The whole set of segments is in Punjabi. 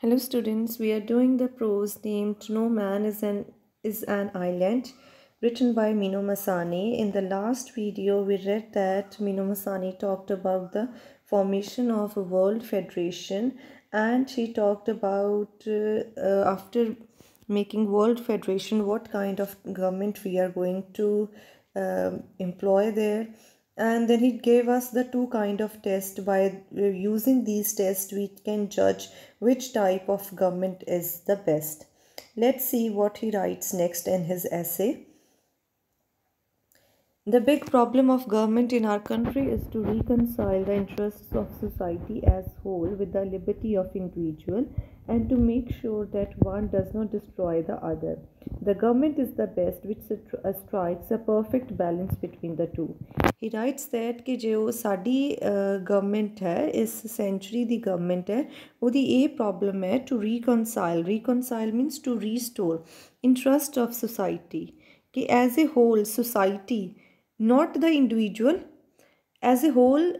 Hello students, we are doing the prose named No Man is an, is an Island written by Mino Masani. In the last video, we read that Mino Masani talked about the formation of a world federation and she talked about uh, uh, after making world federation what kind of government we are going to uh, employ there and then he gave us the two kind of test by uh, using these tests we can judge which type of government is the best let's see what he writes next in his essay the big problem of government in our country is to reconcile the interests of society as whole with the liberty of individual and to make sure that one does not destroy the other. The government is the best which uh, strikes a perfect balance between the two. He writes that ਕਿ ਜੇ uh, government ਸਾਡੀ ਗਵਰਨਮੈਂਟ ਹੈ ਇਸ ਸੈਂਚਰੀ ਦੀ ਗਵਰਨਮੈਂਟ ਹੈ ਉਹਦੀ problem problem to reconcile. Reconcile means to restore interest of society. ਕਿ as a whole society not the individual as a whole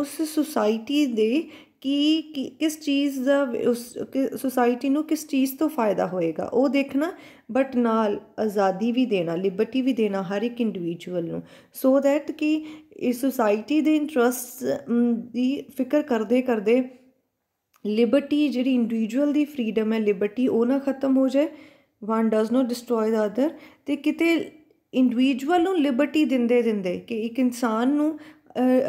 ਉਸ ਸੁਸਾਇਟੀ ਦੇ ਕੀ ਕਿਸ ਚੀਜ਼ ਦਾ ਉਸ ਸੁਸਾਇਟੀ ਨੂੰ ਕਿਸ ਚੀਜ਼ ਤੋਂ ਫਾਇਦਾ ਹੋਏਗਾ ਉਹ ਦੇਖਣਾ ਬਟ ਨਾਲ ਆਜ਼ਾਦੀ ਵੀ ਦੇਣਾ ਲਿਬਰਟੀ ਵੀ ਦੇਣਾ ਹਰ ਇੱਕ ਇੰਡੀਵਿਜੂਅਲ ਨੂੰ ਸੋ ਥੈਟ ਕਿ ਇਸ ਸੁਸਾਇਟੀ ਦੇ ਇੰਟਰਸਟ ਦੀ ਫਿਕਰ ਕਰਦੇ ਕਰਦੇ ਲਿਬਰਟੀ ਜਿਹੜੀ ਇੰਡੀਵਿਜੂਅਲ ਦੀ ਫਰੀडम ਹੈ ਲਿਬਰਟੀ ਉਹ ਨਾ ਖਤਮ ਹੋ ਜਾਏ one does not destroy the other ਤੇ ਕਿਤੇ ਇੰਡੀਵਿਜੂਅਲ ਨੂੰ ਲਿਬਰਟੀ ਦਿੰਦੇ ਦਿੰਦੇ ਕਿ ਇੱਕ ਇਨਸਾਨ ਨੂੰ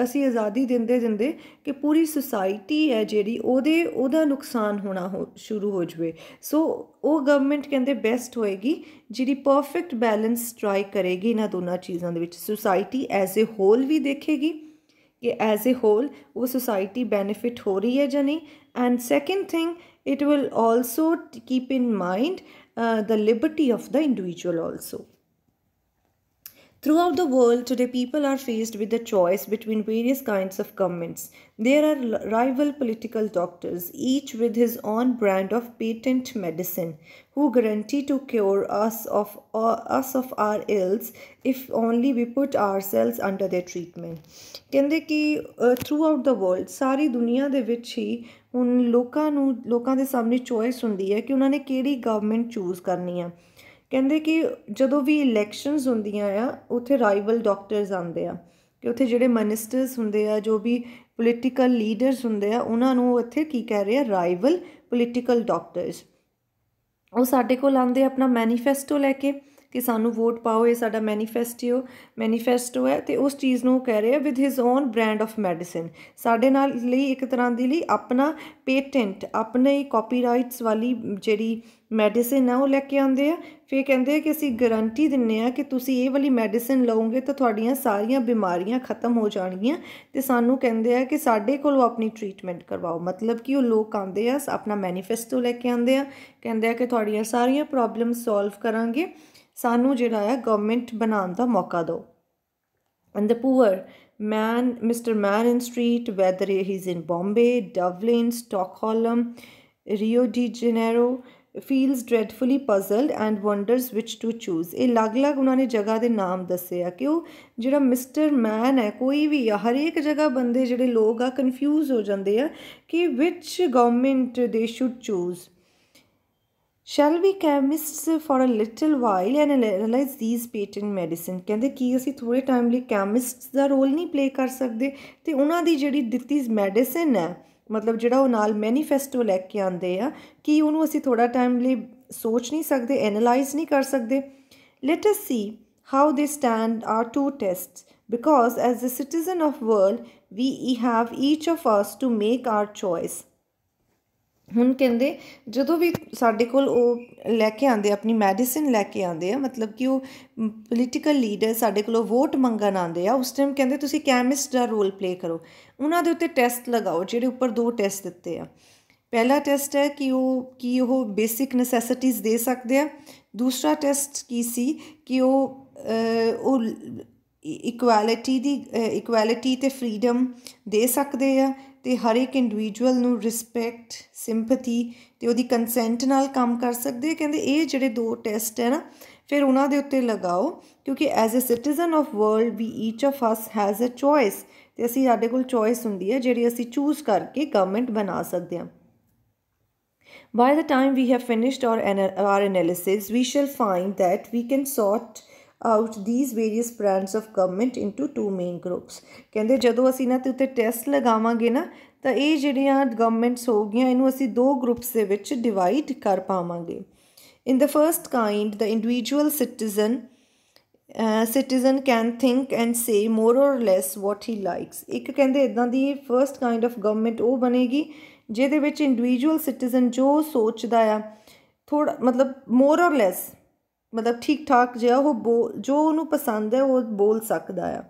ਅਸੀਂ ਆਜ਼ਾਦੀ ਦਿੰਦੇ ਦਿੰਦੇ ਕਿ ਪੂਰੀ ਸੁਸਾਇਟੀ ਹੈ ਜਿਹੜੀ ਉਹਦੇ ਉਹਦਾ ਨੁਕਸਾਨ ਹੋਣਾ ਸ਼ੁਰੂ ਹੋ ਜਵੇ ਸੋ ਉਹ ਗਵਰਨਮੈਂਟ ਕਹਿੰਦੇ ਬੈਸਟ ਹੋਏਗੀ ਜਿਹੜੀ ਪਰਫੈਕਟ ਬੈਲੈਂਸ ਟਰਾਈ ਕਰੇਗੀ ਇਹਨਾਂ ਦੋਨਾਂ ਚੀਜ਼ਾਂ ਦੇ ਵਿੱਚ ਸੁਸਾਇਟੀ ਐਜ਼ ਅ ਹੋਲ ਵੀ ਦੇਖੇਗੀ ਕਿ ਐਜ਼ ਅ ਹੋਲ ਉਹ ਸੁਸਾਇਟੀ ਬੈਨੀਫਿਟ ਹੋ ਰਹੀ ਹੈ ਜਾਂ ਨਹੀਂ and second thing it will also keep in mind the liberty of the individual also Throughout the world, today people are faced with the choice between various kinds of governments. There are rival political doctors, each with his own brand of patent medicine, who guarantee to cure us of, uh, us of our ills if only we put ourselves under their treatment. ਕਹਿੰਦੇ ਕਿ throughout the world ਸਾਰੀ ਦੁਨੀਆ ਦੇ ਵਿੱਚ ਹੀ ਹੁਣ ਲੋਕਾਂ ਨੂੰ ਲੋਕਾਂ ਦੇ ਸਾਹਮਣੇ ਚੋਇਸ ਹੁੰਦੀ ਹੈ ਕਿ ਉਹਨਾਂ ਨੇ ਕਿਹੜੀ ਗਵਰਨਮੈਂਟ ਚੂਜ਼ ਕਰਨੀ hai ਕਹਿੰਦੇ ਕਿ ਜਦੋਂ ਵੀ ਇਲੈਕਸ਼ਨਸ ਹੁੰਦੀਆਂ ਆ ਉੱਥੇ ਰਾਈਵਲ ਡਾਕਟਰਸ ਆਉਂਦੇ ਆ ਕਿ ਉੱਥੇ ਜਿਹੜੇ ਮਨਿਸਟਰਸ ਹੁੰਦੇ ਆ ਜੋ ਵੀ ਪੋਲੀਟੀਕਲ ਲੀਡਰਸ ਹੁੰਦੇ ਆ ਉਹਨਾਂ ਨੂੰ ਉੱਥੇ ਕੀ ਕਹਿ ਰਹੇ ਆ ਰਾਈਵਲ ਪੋਲੀਟੀਕਲ ਡਾਕਟਰਸ ਉਹ ਸਾਡੇ ਕੋਲ ਆਉਂਦੇ ਆਪਣਾ ਮੈਨੀਫੈਸਟੋ ਲੈ ਕੇ ਕਿ ਸਾਨੂੰ ਵੋਟ ਪਾਓ ਇਹ ਸਾਡਾ ਮੈਨੀਫੈਸਟੋ ਮੈਨੀਫੈਸਟੋ ਹੈ ਤੇ ਉਸ ਚੀਜ਼ ਨੂੰ ਕਹਿ ਰਿਹਾ with his own brand of medicine ਸਾਡੇ ਨਾਲ ਲਈ ਇੱਕ ਤਰ੍ਹਾਂ ਦੀ ਲਈ ਆਪਣਾ ਪੇਟੈਂਟ ਆਪਣੇ ਕਾਪੀਰਾਈਟਸ ਵਾਲੀ ਜਿਹੜੀ ਮੈਡੀਸਿਨ ਨਾ ਉਹ ਲੈ ਕੇ ਆਉਂਦੇ ਆ ਫਿਰ ਕਹਿੰਦੇ ਆ ਕਿ ਅਸੀਂ ਗਾਰੰਟੀ ਦਿੰਨੇ ਆ ਕਿ ਤੁਸੀਂ ਇਹ ਵਾਲੀ ਮੈਡੀਸਿਨ ਲਓਗੇ ਤਾਂ ਤੁਹਾਡੀਆਂ ਸਾਰੀਆਂ ਬਿਮਾਰੀਆਂ ਖਤਮ ਹੋ ਜਾਣਗੀਆਂ ਤੇ ਸਾਨੂੰ ਕਹਿੰਦੇ ਆ ਕਿ ਸਾਡੇ ਕੋਲੋਂ ਆਪਣੀ ਟ੍ਰੀਟਮੈਂਟ ਕਰਵਾਓ ਮਤਲਬ ਕਿ ਉਹ ਲੋਕ ਆਉਂਦੇ ਆ ਆਪਣਾ ਮੈਨੀਫੈਸਟੋ ਲੈ ਕੇ ਆਉਂਦੇ ਆ ਕਹਿੰਦੇ ਆ ਕਿ ਤੁਹਾਡੀਆਂ ਸਾਰੀਆਂ ਪ੍ਰੋਬਲਮ ਸੋਲਵ ਕਰਾਂਗੇ ਸਾਨੂੰ ਜਿਹੜਾ ਆ ਗਵਰਨਮੈਂਟ ਬਣਾਉਣ ਦਾ ਮੌਕਾ ਦਿਓ and the poor man in street whether he is in Bombay Dublin Stockholm Rio de Janeiro feels dreadfully puzzled and wonders which to choose ਇਹ ਲਗ-ਲਗ ਉਹਨਾਂ ਨੇ ਜਗ੍ਹਾ ਦੇ ਨਾਮ ਦੱਸੇ ਆ ਕਿ ਉਹ ਜਿਹੜਾ ਮਿਸਟਰ ਮੈਨ ਹੈ ਕੋਈ ਵੀ ਆ ਇੱਕ ਜਗ੍ਹਾ ਬੰਦੇ ਜਿਹੜੇ ਲੋਕ ਆ ਕਨਫਿਊਜ਼ ਹੋ ਜਾਂਦੇ ਆ ਕਿ which government they should choose shall we chemists for a little while and analyse these patent medicine ਕਹਿੰਦੇ ਕੀ ਅਸੀਂ ਥੋੜੇ ਟਾਈਮ ਲਈ ਕੈਮਿਸਟਸ ਦਾ ਰੋਲ ਨਹੀਂ ਪਲੇ ਕਰ ਸਕਦੇ ਤੇ ਉਹਨਾਂ ਦੀ ਜਿਹੜੀ ਦਿੱਤੀ ਮੈਡੀਸਿਨ ਹੈ ਮਤਲਬ ਜਿਹੜਾ ਉਹ ਨਾਲ ਮੈਨੀਫੈਸਟੋ ਲੈ ਕੇ ਆਉਂਦੇ ਆ ਕਿ ਉਹਨੂੰ ਅਸੀਂ ਥੋੜਾ ਟਾਈਮ ਲਈ ਸੋਚ ਨਹੀਂ ਸਕਦੇ ਐਨਲਾਈਜ਼ ਨਹੀਂ ਕਰ ਸਕਦੇ let us see how they stand our two tests because as a citizen of world we have each of us to make our choice ਹੁਣ ਕਹਿੰਦੇ ਜਦੋਂ ਵੀ ਸਾਡੇ ਕੋਲ ਉਹ ਲੈ ਕੇ ਆਉਂਦੇ ਆਪਣੀ ਮੈਡੀਸਿਨ ਲੈ ਕੇ ਆਉਂਦੇ ਆ ਮਤਲਬ ਕਿ ਉਹ ਪੋਲੀਟੀਕਲ ਲੀਡਰ ਸਾਡੇ ਕੋਲੋਂ ਵੋਟ ਮੰਗਣ ਆਉਂਦੇ ਆ ਉਸ ਟਾਈਮ ਕਹਿੰਦੇ ਤੁਸੀਂ ਕੈਮਿਸਟ ਦਾ ਰੋਲ ਪਲੇ ਕਰੋ ਉਹਨਾਂ ਦੇ ਉੱਤੇ ਟੈਸਟ ਲਗਾਓ ਜਿਹੜੇ ਉੱਪਰ ਦੋ ਟੈਸਟ ਦਿੱਤੇ ਆ ਪਹਿਲਾ ਟੈਸਟ ਹੈ ਕਿ ਉਹ ਕੀ ਉਹ ਬੇਸਿਕ ਨੈਸੈਸਿਟੀਜ਼ ਦੇ ਸਕਦੇ ਆ ਦੂਸਰਾ ਟੈਸਟ ਕੀ ਸੀ ਕਿ ਉਹ ਉਹ ਇਕੁਐਲਿਟੀ ਦੀ ਇਕੁਐਲਿਟੀ ਤੇ ਫਰੀडम ਦੇ ਸਕਦੇ ਆ ਤੇ ਹਰ ਇੱਕ ਇੰਡੀਵਿਜੂਅਲ ਨੂੰ ਰਿਸਪੈਕਟ ਸਿੰਪਥੀ ਤੇ ਉਹਦੀ ਕੰਸੈਂਟ ਨਾਲ ਕੰਮ ਕਰ ਸਕਦੇ ਕਹਿੰਦੇ ਇਹ ਜਿਹੜੇ ਦੋ ਟੈਸਟ ਹੈ ਨਾ ਫਿਰ ਉਹਨਾਂ ਦੇ ਉੱਤੇ ਲਗਾਓ ਕਿਉਂਕਿ as a citizen of world we each of us has a choice ਤੇ ਅਸੀਂ ਸਾਡੇ ਕੋਲ ਚੋਇਸ ਹੁੰਦੀ ਹੈ ਜਿਹੜੀ ਅਸੀਂ ਚੂਜ਼ ਕਰਕੇ ਗਵਰਨਮੈਂਟ ਬਣਾ ਸਕਦੇ ਹਾਂ By the time we have finished our our analysis we shall find that we can sort out these various brands of government into two main groups ਕਹਿੰਦੇ ਜਦੋਂ ਅਸੀਂ ਨਾ ਤੇ ਉੱਤੇ ਟੈਸਟ ਲਗਾਵਾਂਗੇ ਨਾ ਤਾਂ ਇਹ ਜਿਹੜੀਆਂ ਗਵਰਨਮੈਂਟਸ ਹੋ ਗਈਆਂ ਇਹਨੂੰ ਅਸੀਂ ਦੋ ਗਰੁੱਪਸ ਦੇ ਵਿੱਚ ਡਿਵਾਈਡ ਕਰ ਪਾਵਾਂਗੇ in the first kind the individual citizen citizen can think and say more or less what he likes ਇੱਕ ਕਹਿੰਦੇ ਇਦਾਂ ਦੀ ਫਰਸਟ ਕਾਈਂਡ ਆਫ ਗਵਰਨਮੈਂਟ ਉਹ ਬਣੇਗੀ ਜਿਹਦੇ ਵਿੱਚ ਇੰਡੀਵਿਜੂਅਲ ਸਿਟੀਜ਼ਨ ਜੋ ਸੋਚਦਾ ਆ ਥੋੜਾ ਮਤਲਬ ਮੋਰ অর ਲੈਸ ਮਤਲਬ ਠੀਕ ਠਾਕ ਜਿਹਾ ਉਹ ਜੋ ਉਹਨੂੰ ਪਸੰਦ ਹੈ ਉਹ ਬੋਲ ਸਕਦਾ ਆ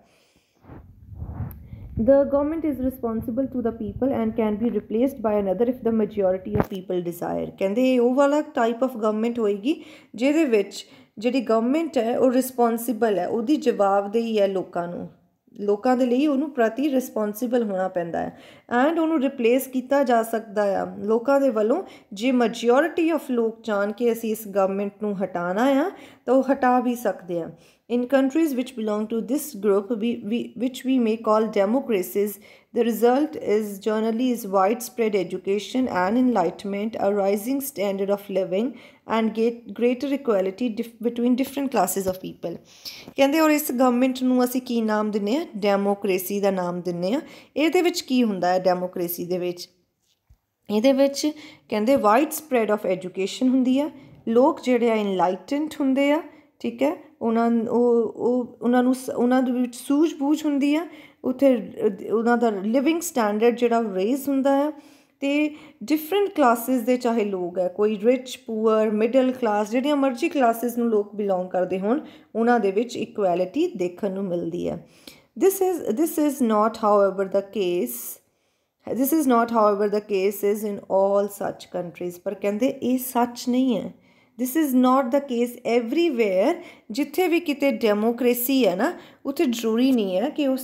The government is responsible to the people and can be replaced by another if the majority of people desire ਕਹਿੰਦੇ ਇਹ ਉਹ ਵਾਲਾ ਟਾਈਪ ਆਫ ਗਵਰਨਮੈਂਟ ਹੋਏਗੀ ਜਿਹਦੇ ਵਿੱਚ ਜਿਹੜੀ ਗਵਰਨਮੈਂਟ ਹੈ ਉਹ ਰਿਸਪੌਂਸਿਬਲ ਹੈ ਉਹਦੀ ਜਵਾਬਦੇਹੀ ਹੈ ਲੋਕਾਂ ਨੂੰ ਲੋਕਾਂ ਦੇ ਲਈ ਉਹਨੂੰ ਪ੍ਰਤੀ ਰਿਸਪੌਂਸਿਬਲ ਹੋਣਾ ਪੈਂਦਾ ਹੈ ਐਂਡ ਉਹਨੂੰ ਰਿਪਲੇਸ ਕੀਤਾ ਜਾ ਸਕਦਾ ਆ ਲੋਕਾਂ ਦੇ ਵੱਲੋਂ ਜੇ ਮੈਜੋਰਿਟੀ ਆਫ ਲੋਕ ਜਾਣ ਕੇ ਅਸੀਂ ਇਸ ਗਵਰਨਮੈਂਟ ਨੂੰ ਹਟਾਣਾ ਆ ਤਾਂ ਉਹ ਹਟਾ ਵੀ ਸਕਦੇ ਆ in countries which belong to this group we which we may call democracies the result is generally is wide spread education and enlightenment a rising standard of living and greater equality between different classes of people ਕਹਿੰਦੇ ਔਰ ਇਸ ਗਵਰਨਮੈਂਟ ਨੂੰ ਅਸੀਂ ਕੀ ਨਾਮ ਦਿੰਨੇ ਆ ਡੈਮੋਕ੍ਰੇਸੀ ਦਾ ਨਾਮ ਦਿੰਨੇ ਆ ਇਹਦੇ ਵਿੱਚ ਕੀ ਹੁੰਦਾ ਡੈਮੋਕ੍ਰੇਸੀ ਦੇ ਵਿੱਚ ਇਹਦੇ ਵਿੱਚ ਕਹਿੰਦੇ ਵਾਈਡ ਸਪਰੈਡ ਆਫ ਐਜੂਕੇਸ਼ਨ ਹੁੰਦੀ ਆ ਲੋਕ ਜਿਹੜੇ ਆ ਇਨਲਾਈਟਨਡ ਹੁੰਦੇ ਆ ਠੀਕ ਹੈ ਉਹਨਾਂ ਉਹ ਉਹ ਉਹਨਾਂ ਨੂੰ ਉਹਨਾਂ ਦੇ ਵਿੱਚ ਸੂਝ-ਬੂਝ ਹੁੰਦੀ ਆ ਉੱਥੇ ਉਹਨਾਂ ਦਾ ਲਿਵਿੰਗ ਸਟੈਂਡਰਡ ਜਿਹੜਾ ਰੇਜ਼ ਹੁੰਦਾ ਹੈ ਤੇ ਡਿਫਰੈਂਟ ਕਲਾਸਿਸ ਦੇ ਚਾਹੇ ਲੋਕ ਹੈ ਕੋਈ ਰਿਚ ਪੂਅਰ ਮਿਡਲ ਕਲਾਸ ਜਿਹੜੀਆਂ ਮਰਜ਼ੀ ਕਲਾਸਿਸ ਨੂੰ ਲੋਕ ਬਿਲੋਂਗ ਕਰਦੇ ਹੋਣ ਉਹਨਾਂ ਦੇ ਵਿੱਚ ਇਕੁਐਲਿਟੀ ਦੇਖਣ ਨੂੰ ਮਿਲਦੀ ਹੈ this is this is not however the case this is not however the case is in all such countries ਪਰ can they? Is such? ਹੈ this is not the case everywhere ਜਿੱਥੇ ਵੀ ਕਿਤੇ ਡੈਮੋਕ੍ਰੇਸੀ ਹੈ ਨਾ ਉੱਥੇ ਜ਼ਰੂਰੀ ਨਹੀਂ ਹੈ ਕਿ ਉਹ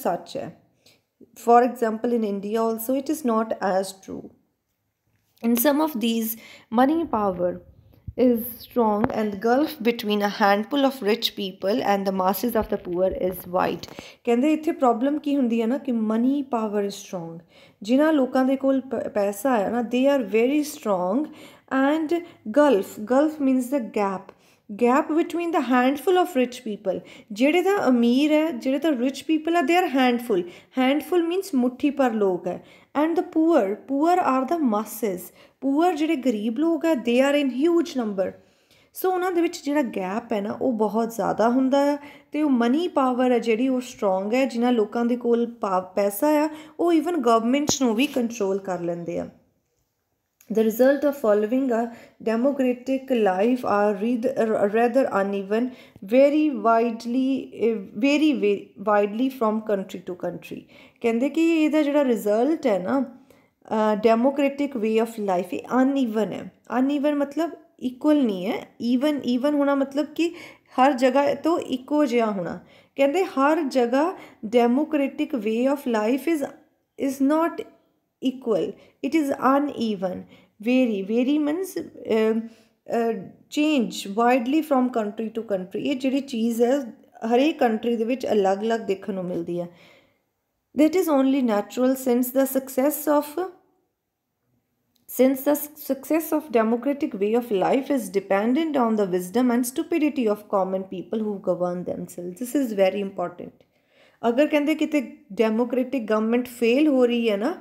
for example in india also it is not as true in some of these money power is strong and the gulf between a handful of rich people and the masses of the poor is wide ਕਹਿੰਦੇ ਇੱਥੇ ਪ੍ਰੋਬਲਮ ਕੀ ਹੁੰਦੀ ਹੈ ਨਾ ਕਿ ਮਨੀ ਪਾਵਰ ਇਜ਼ ਸਟਰੋਂਗ ਜਿਨ੍ਹਾਂ ਲੋਕਾਂ ਦੇ ਕੋਲ ਪੈਸਾ ਹੈ ਨਾ they are very strong and gulf gulf means the gap gap between the handful of rich people ਜਿਹੜੇ ਤਾਂ ਅਮੀਰ ਹੈ ਜਿਹੜੇ ਤਾਂ ਰਿਚ ਪੀਪਲ ਆ they R handful handful means ਮੁੱਠੀ ਪਰ ਲੋਕ ਹੈ and the poor poor are the masses poor ਜਿਹੜੇ ਗਰੀਬ ਲੋਕ ਆ they are in huge number so ਉਹਨਾਂ ਦੇ ਵਿੱਚ ਜਿਹੜਾ ਗੈਪ ਹੈ ਨਾ ਉਹ ਬਹੁਤ ਜ਼ਿਆਦਾ ਹੁੰਦਾ ਹੈ ਤੇ ਉਹ ਮਨੀ ਪਾਵਰ ਹੈ ਜਿਹੜੀ ਉਹ ਸਟਰੋਂਗ ਹੈ ਜਿਨ੍ਹਾਂ ਲੋਕਾਂ ਦੇ ਕੋਲ ਪੈਸਾ ਆ ਉਹ ਇਵਨ ਗਵਰਨਮੈਂਟਸ ਨੂੰ ਵੀ ਕੰਟਰੋਲ ਕਰ ਲੈਂਦੇ ਆ The result of following a democratic life are rather uneven, very widely, eh, very, widely from country to country. ਕਹਿੰਦੇ ਕਿ ਇਹਦਾ ਜਿਹੜਾ ਰਿਜ਼ਲਟ ਹੈ ਨਾ ਡੈਮੋਕ੍ਰੈਟਿਕ ਵੇ ਆਫ ਲਾਈਫ ਇਹ ਅਨਈਵਨ ਹੈ ਅਨਈਵਨ ਮਤਲਬ ਇਕੁਅਲ ਨਹੀਂ ਹੈ ਈਵਨ ਈਵਨ ਹੋਣਾ ਮਤਲਬ ਕਿ ਹਰ ਜਗ੍ਹਾ ਤੋਂ ਇੱਕੋ ਜਿਹਾ ਹੋਣਾ ਕਹਿੰਦੇ ਹਰ ਜਗ੍ਹਾ democratic way of life is is not equal. It is uneven. Vary. Vary means um, uh, change widely from country to country ਇਹ ਜਿਹੜੀ ਚੀਜ਼ ਹੈ ਹਰੇਕ ਕੰਟਰੀ ਦੇ ਵਿੱਚ ਅਲੱਗ-ਅਲੱਗ ਦੇਖਣ ਨੂੰ ਮਿਲਦੀ ਹੈ that is only natural since the success of since the success of democratic way of life is dependent on the wisdom and stupidity of common people who govern themselves this is very important ਅਗਰ ਕਹਿੰਦੇ ਕਿਤੇ democratic government fail ਹੋ ਰਹੀ ਹੈ ਨਾ